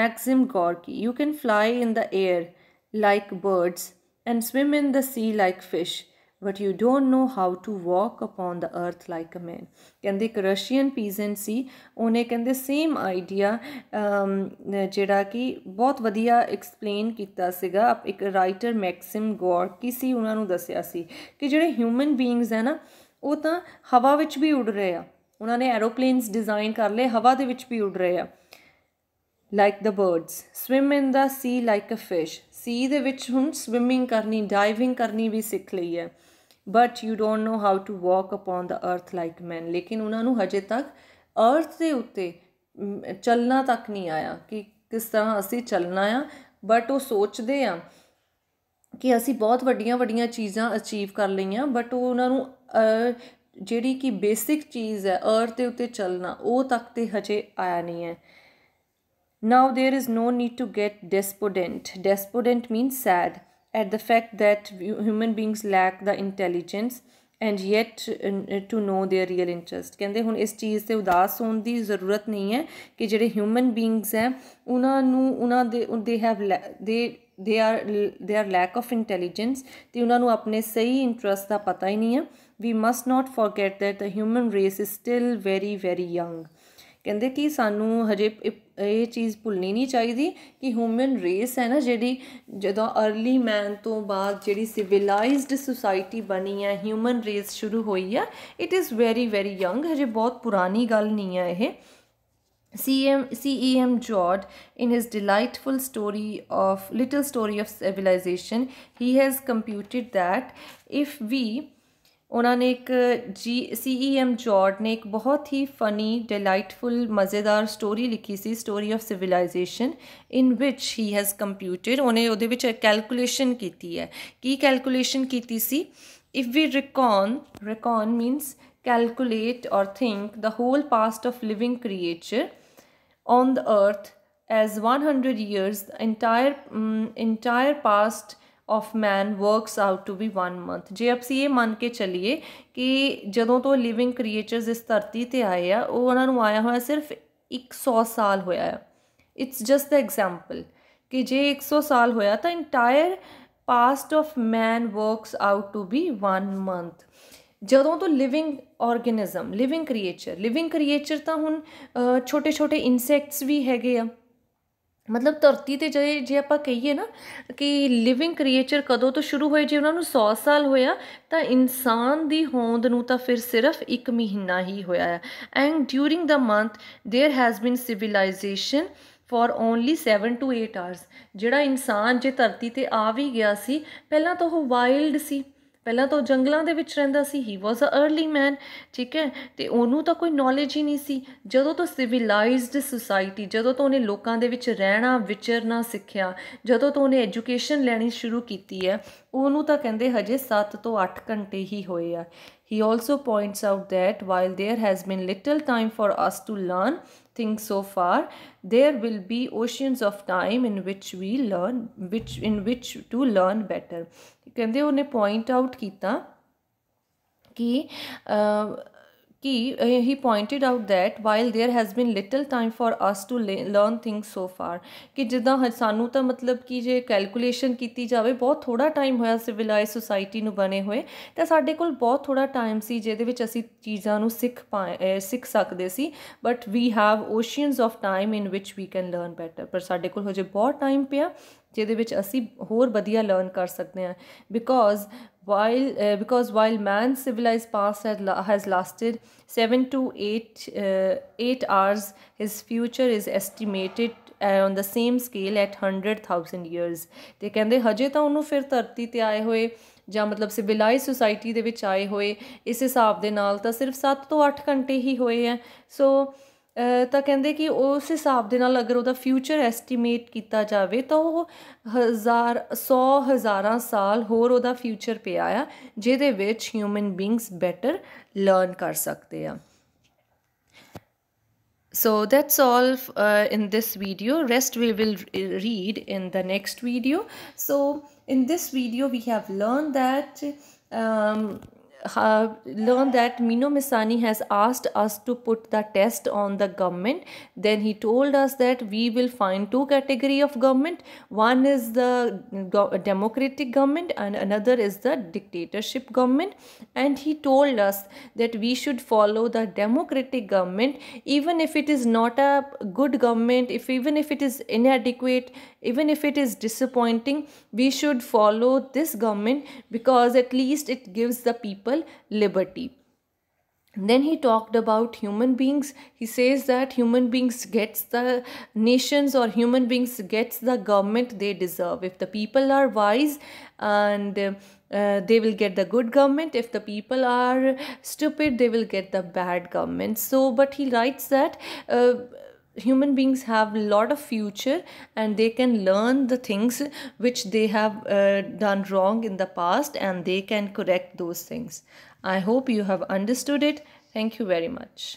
Maxim Gorky, You can fly in the air like birds and swim in the sea like fish. But you don't know how to walk upon the earth like a man ਕਹਿੰਦੇ ਇੱਕ ਰਸ਼ੀਅਨ ਪੀਜ਼ੈਂਟ ਸੀ ਉਹਨੇ ਕਹਿੰਦੇ ਸੇਮ ਆਈਡੀਆ ਜਿਹੜਾ ਕਿ ਬਹੁਤ ਵਧੀਆ ਐਕਸਪਲੇਨ ਕੀਤਾ ਸੀਗਾ ਇੱਕ ਰਾਈਟਰ ਮੈਕਸਿਮ ਗੋਰਕੀ ਕਿਸੇ ਉਹਨਾਂ ਨੂੰ ਦੱਸਿਆ ਸੀ ਕਿ ਜਿਹੜੇ ਹਿਊਮਨ ਬੀਇੰਗਸ ਹੈ ਨਾ ਉਹ ਤਾਂ ਹਵਾ ਵਿੱਚ ਵੀ ਉੱਡ ਰਹੇ ਆ ਉਹਨਾਂ ਨੇ ਐਰੋਪਲੇਨਸ ਡਿਜ਼ਾਈਨ ਕਰ ਲਏ ਹਵਾ ਦੇ ਵਿੱਚ ਵੀ ਉੱਡ ਰਹੇ ਆ like the birds swim in the sea like a fish sea ਦੇ ਵਿੱਚ ਹੁਣ ਸਵਿਮਿੰਗ ਕਰਨੀ ਡਾਈਵਿੰਗ ਕਰਨੀ ਵੀ ਸਿੱਖ ਲਈ ਹੈ but you don't know how to walk upon the earth like ਮੈਨ ਲੇਕਿਨ ਉਹਨਾਂ ਨੂੰ ਹਜੇ ਤੱਕ ਅਰਥ ਦੇ ਉੱਤੇ ਚੱਲਣਾ ਤੱਕ ਨਹੀਂ ਆਇਆ ਕਿ ਕਿਸ ਤਰ੍ਹਾਂ ਅਸੀਂ ਚੱਲਣਾ ਆ ਬਟ ਉਹ ਸੋਚਦੇ ਆ ਕਿ ਅਸੀਂ ਬਹੁਤ ਵੱਡੀਆਂ ਵੱਡੀਆਂ ਚੀਜ਼ਾਂ ਅਚੀਵ ਕਰ ਲਈਆਂ ਬਟ ਉਹ ਉਹਨਾਂ ਨੂੰ ਜਿਹੜੀ ਕਿ ਬੇਸਿਕ ਚੀਜ਼ ਹੈ ਅਰਥ ਦੇ ਉੱਤੇ ਚੱਲਣਾ ਉਹ ਤੱਕ ਤੇ ਹਜੇ ਆਇਆ ਨਹੀਂ ਹੈ now there is no need to get despondent despondent means sad at the fact that human beings lack the intelligence and yet to know there real interest ਕਹਿੰਦੇ ਹੁਣ ਇਸ ਚੀਜ਼ ਤੇ ਉਦਾਸ ਹੋਣ ਦੀ ਜ਼ਰੂਰਤ ਨਹੀਂ ਹੈ ਕਿ ਜਿਹੜੇ ਹਿਊਮਨ ਬੀਇੰਗਸ ਹੈ ਉਹਨਾਂ ਨੂੰ ਉਹਨਾਂ ਦੇ ਦੇ ਹੈਵ ਦੇ they are they are lack of intelligence ਤੇ ਉਹਨਾਂ ਨੂੰ ਆਪਣੇ ਸਹੀ ਇੰਟਰਸਟ ਦਾ ਪਤਾ ਹੀ ਨਹੀਂ ਹੈ we must not forget that the human race is still very very young ਕਹਿੰਦੇ ਕਿ ਸਾਨੂੰ ਹਜੇ ਇਹ ਚੀਜ਼ ਭੁੱਲਣੀ ਨਹੀਂ ਚਾਹੀਦੀ ਕਿ ਹਿਊਮਨ ਰੇਸ ਹੈ ਨਾ ਜਿਹੜੀ ਜਦੋਂ अर्ਲੀ ਮੈਨ ਤੋਂ ਬਾਅਦ ਜਿਹੜੀ ਸਿਵਲਾਈਜ਼ਡ ਸੁਸਾਇਟੀ ਬਣੀ ਹੈ ਹਿਊਮਨ ਰੇਸ ਸ਼ੁਰੂ ਹੋਈ ਹੈ it is very very young ਹਜੇ ਬਹੁਤ ਪੁਰਾਣੀ ਗੱਲ ਨਹੀਂ ਹੈ ਇਹ CM, CEM Jord in his delightful story of Little Story of Civilization, he has computed that if we ਉਹਨਾਂ ਨੇ ਇੱਕ ਜੀ ਸੀਈਐਮ ਜੋਰਡ ਨੇ ਇੱਕ ਬਹੁਤ ਹੀ ਫਨੀ ਡਿਲਾਈਟਫੁਲ ਮਜ਼ੇਦਾਰ ਸਟੋਰੀ ਲਿਖੀ ਸੀ ਸਟੋਰੀ ਆਫ ਸਿਵਲਾਈਜੇਸ਼ਨ ਇਨ ਵਿਚ ਹੀ ਹੈਜ਼ ਕੰਪਿਊਟਡ ਉਹਨੇ ਉਹਦੇ ਵਿੱਚ ਕੈਲਕੂਲੇਸ਼ਨ ਕੀਤੀ ਹੈ ਕੀ ਕੈਲਕੂਲੇਸ਼ਨ ਕੀਤੀ ਸੀ if we reckon reckon means calculate or think the whole past of living creature on the earth as 100 years the entire entire past of man works out to be 1 month ਜੇ ਅਸੀਂ ਇਹ ਮੰਨ ਕੇ ਚੱਲੀਏ ਕਿ ਜਦੋਂ ਤੋਂ ਲਿਵਿੰਗ ਕ੍ਰੀਏਚਰਸ ਇਸ ਧਰਤੀ ਤੇ ਆਏ ਆ ਉਹ ਉਹਨਾਂ ਨੂੰ ਆਇਆ ਹੋਇਆ ਸਿਰਫ 100 ਸਾਲ ਹੋਇਆ ਹੈ ਇਟਸ ਜਸਟ ਅ ਐਗਜ਼ਾਮਪਲ ਕਿ ਜੇ 100 ਸਾਲ ਹੋਇਆ ਤਾਂ entire past of man works out to be 1 month ਜਦੋਂ ਤੋਂ living organism living creature living creature ਤਾਂ ਹੁਣ ਛੋਟੇ ਛੋਟੇ ਇਨਸੈਕਟਸ ਵੀ ਹੈਗੇ ਆ ਮਤਲਬ ਧਰਤੀ ਤੇ ਜੇ ਜੇ ਆਪਾਂ ਕਹੀਏ ਨਾ ਕਿ ਲਿਵਿੰਗ ਕ੍ਰੀਏਚਰ ਕਦੋਂ ਤੋਂ ਸ਼ੁਰੂ ਹੋਏ ਜੇ ਉਹਨਾਂ ਨੂੰ 100 ਸਾਲ ਹੋਇਆ ਤਾਂ ਇਨਸਾਨ ਦੀ ਹੋਂਦ ਨੂੰ ਤਾਂ ਫਿਰ ਸਿਰਫ 1 ਮਹੀਨਾ ਹੀ ਹੋਇਆ ਹੈ and during the month there has been civilization for only 7 to 8 hours ਜਿਹੜਾ ਇਨਸਾਨ ਜੇ ਧਰਤੀ ਤੇ ਆ ਵੀ ਗਿਆ ਸੀ ਪਹਿਲਾਂ ਤਾਂ ਉਹ ਵਾਈਲਡ ਸੀ ਪਹਿਲਾਂ ਤਾਂ ਉਹ ਜੰਗਲਾਂ ਦੇ ਵਿੱਚ ਰਹਿੰਦਾ ਸੀ ਹੀ ਵਾਸ ਅ अर्ਲੀ ਮੈਨ ਠੀਕ ਹੈ ਤੇ ਉਹਨੂੰ ਤਾਂ ਕੋਈ ਨੌਲੇਜ ਹੀ ਨਹੀਂ ਸੀ ਜਦੋਂ ਤੋਂ ਸਿਵਲਾਈਜ਼ਡ ਸੁਸਾਇਟੀ ਜਦੋਂ ਤੋਂ ਉਹਨੇ ਲੋਕਾਂ ਦੇ ਵਿੱਚ ਰਹਿਣਾ ਵਿਚਰਨਾ ਸਿੱਖਿਆ ਜਦੋਂ ਤੋਂ ਉਹਨੇ ਐਜੂਕੇਸ਼ਨ ਲੈਣੀ ਸ਼ੁਰੂ ਕੀਤੀ ਹੈ ਉਹਨੂੰ ਤਾਂ ਕਹਿੰਦੇ ਹਜੇ 7 ਤੋਂ 8 ਘੰਟੇ ਹੀ ਹੋਏ ਆ he also points out that while there has been little time for us to learn things so far there will be oceans of time in which we learn which in which to learn better ਕਹਿੰਦੇ point out kita ਕੀਤਾ uh, he, uh, he pointed out that while there has been little time for us to learn things so far ਕਿ ਜਿੱਦਾਂ ਸਾਨੂੰ ਤਾਂ ਮਤਲਬ ਕਿ ਜੇ ਕੈਲਕੂਲੇਸ਼ਨ ਕੀਤੀ ਜਾਵੇ ਬਹੁਤ ਥੋੜਾ ਟਾਈਮ ਹੋਇਆ ਸਿਵਲਾਈਜ਼ ਸੋਸਾਇਟੀ ਨੂੰ ਬਣੇ ਹੋਏ ਤਾਂ ਸਾਡੇ ਕੋਲ ਬਹੁਤ ਥੋੜਾ ਟਾਈਮ ਸੀ ਜਿਹਦੇ ਵਿੱਚ ਅਸੀਂ ਚੀਜ਼ਾਂ ਨੂੰ ਸਿੱਖ ਸਿੱਖ ਸਕਦੇ ਸੀ but we have oceans of time in ਵਿਚ ਵੀ ਕੈਨ ਲਰਨ ਬੈਟਰ ਪਰ ਸਾਡੇ ਕੋਲ ਹਜੇ ਬਹੁਤ ਟਾਈਮ ਪਿਆ ਜਿਹਦੇ ਵਿੱਚ ਅਸੀਂ ਹੋਰ ਵਧੀਆ ਲਰਨ ਕਰ ਸਕਦੇ ਹਾਂ because while uh, because while man's civilized past had, has lasted 7 to 8 uh, 8 hours his future is estimated on the same scale at 100000 years ਤੇ ਕਹਿੰਦੇ ਹਜੇ ਤਾਂ ਉਹਨੂੰ ਫਿਰ ਧਰਤੀ ਤੇ ਆਏ ਹੋਏ ਜਾਂ ਮਤਲਬ ਸਿਵਲਾਈਜ਼ ਸੁਸਾਇਟੀ ਦੇ ਵਿੱਚ ਆਏ ਹੋਏ ਇਸ ਹਿਸਾਬ ਦੇ ਨਾਲ ਤਾਂ ਸਿਰਫ 7 ਤੋਂ 8 ਘੰਟੇ ਹੀ ਹੋਏ ਆ ਸੋ ਤਾਂ ਕਹਿੰਦੇ ਕਿ ਉਸ ਹਿਸਾਬ ਦੇ ਨਾਲ ਅਗਰ ਉਹਦਾ ਫਿਊਚਰ ਐਸਟੀਮੇਟ ਕੀਤਾ ਜਾਵੇ ਤਾਂ ਉਹ ਹਜ਼ਾਰ 100 ਹਜ਼ਾਰਾਂ ਸਾਲ ਹੋਰ ਉਹਦਾ ਫਿਊਚਰ ਪਿਆ ਆ ਜਿਹਦੇ ਵਿੱਚ ਹਿਊਮਨ ਬੀਇੰਗਸ ਬੈਟਰ ਲਰਨ ਕਰ ਸਕਦੇ ਆ So that's all uh, in this video. Rest we will read in the next video. So in this video we have learned that um, uh, learned that Mino Misani has asked us to put the test on the government. Then he told us that we will find two category of government. One is the democratic government and another is the dictatorship government. And he told us that we should follow the democratic government even if it is not a good government, if even if it is inadequate, even if it is disappointing, we should follow this government because at least it gives the people liberty then he talked about human beings he says that human beings gets the nations or human beings gets the government they deserve if the people are wise and uh, they will get the good government if the people are stupid they will get the bad government so but he writes that uh, human beings have a lot of future and they can learn the things which they have uh, done wrong in the past and they can correct those things i hope you have understood it thank you very much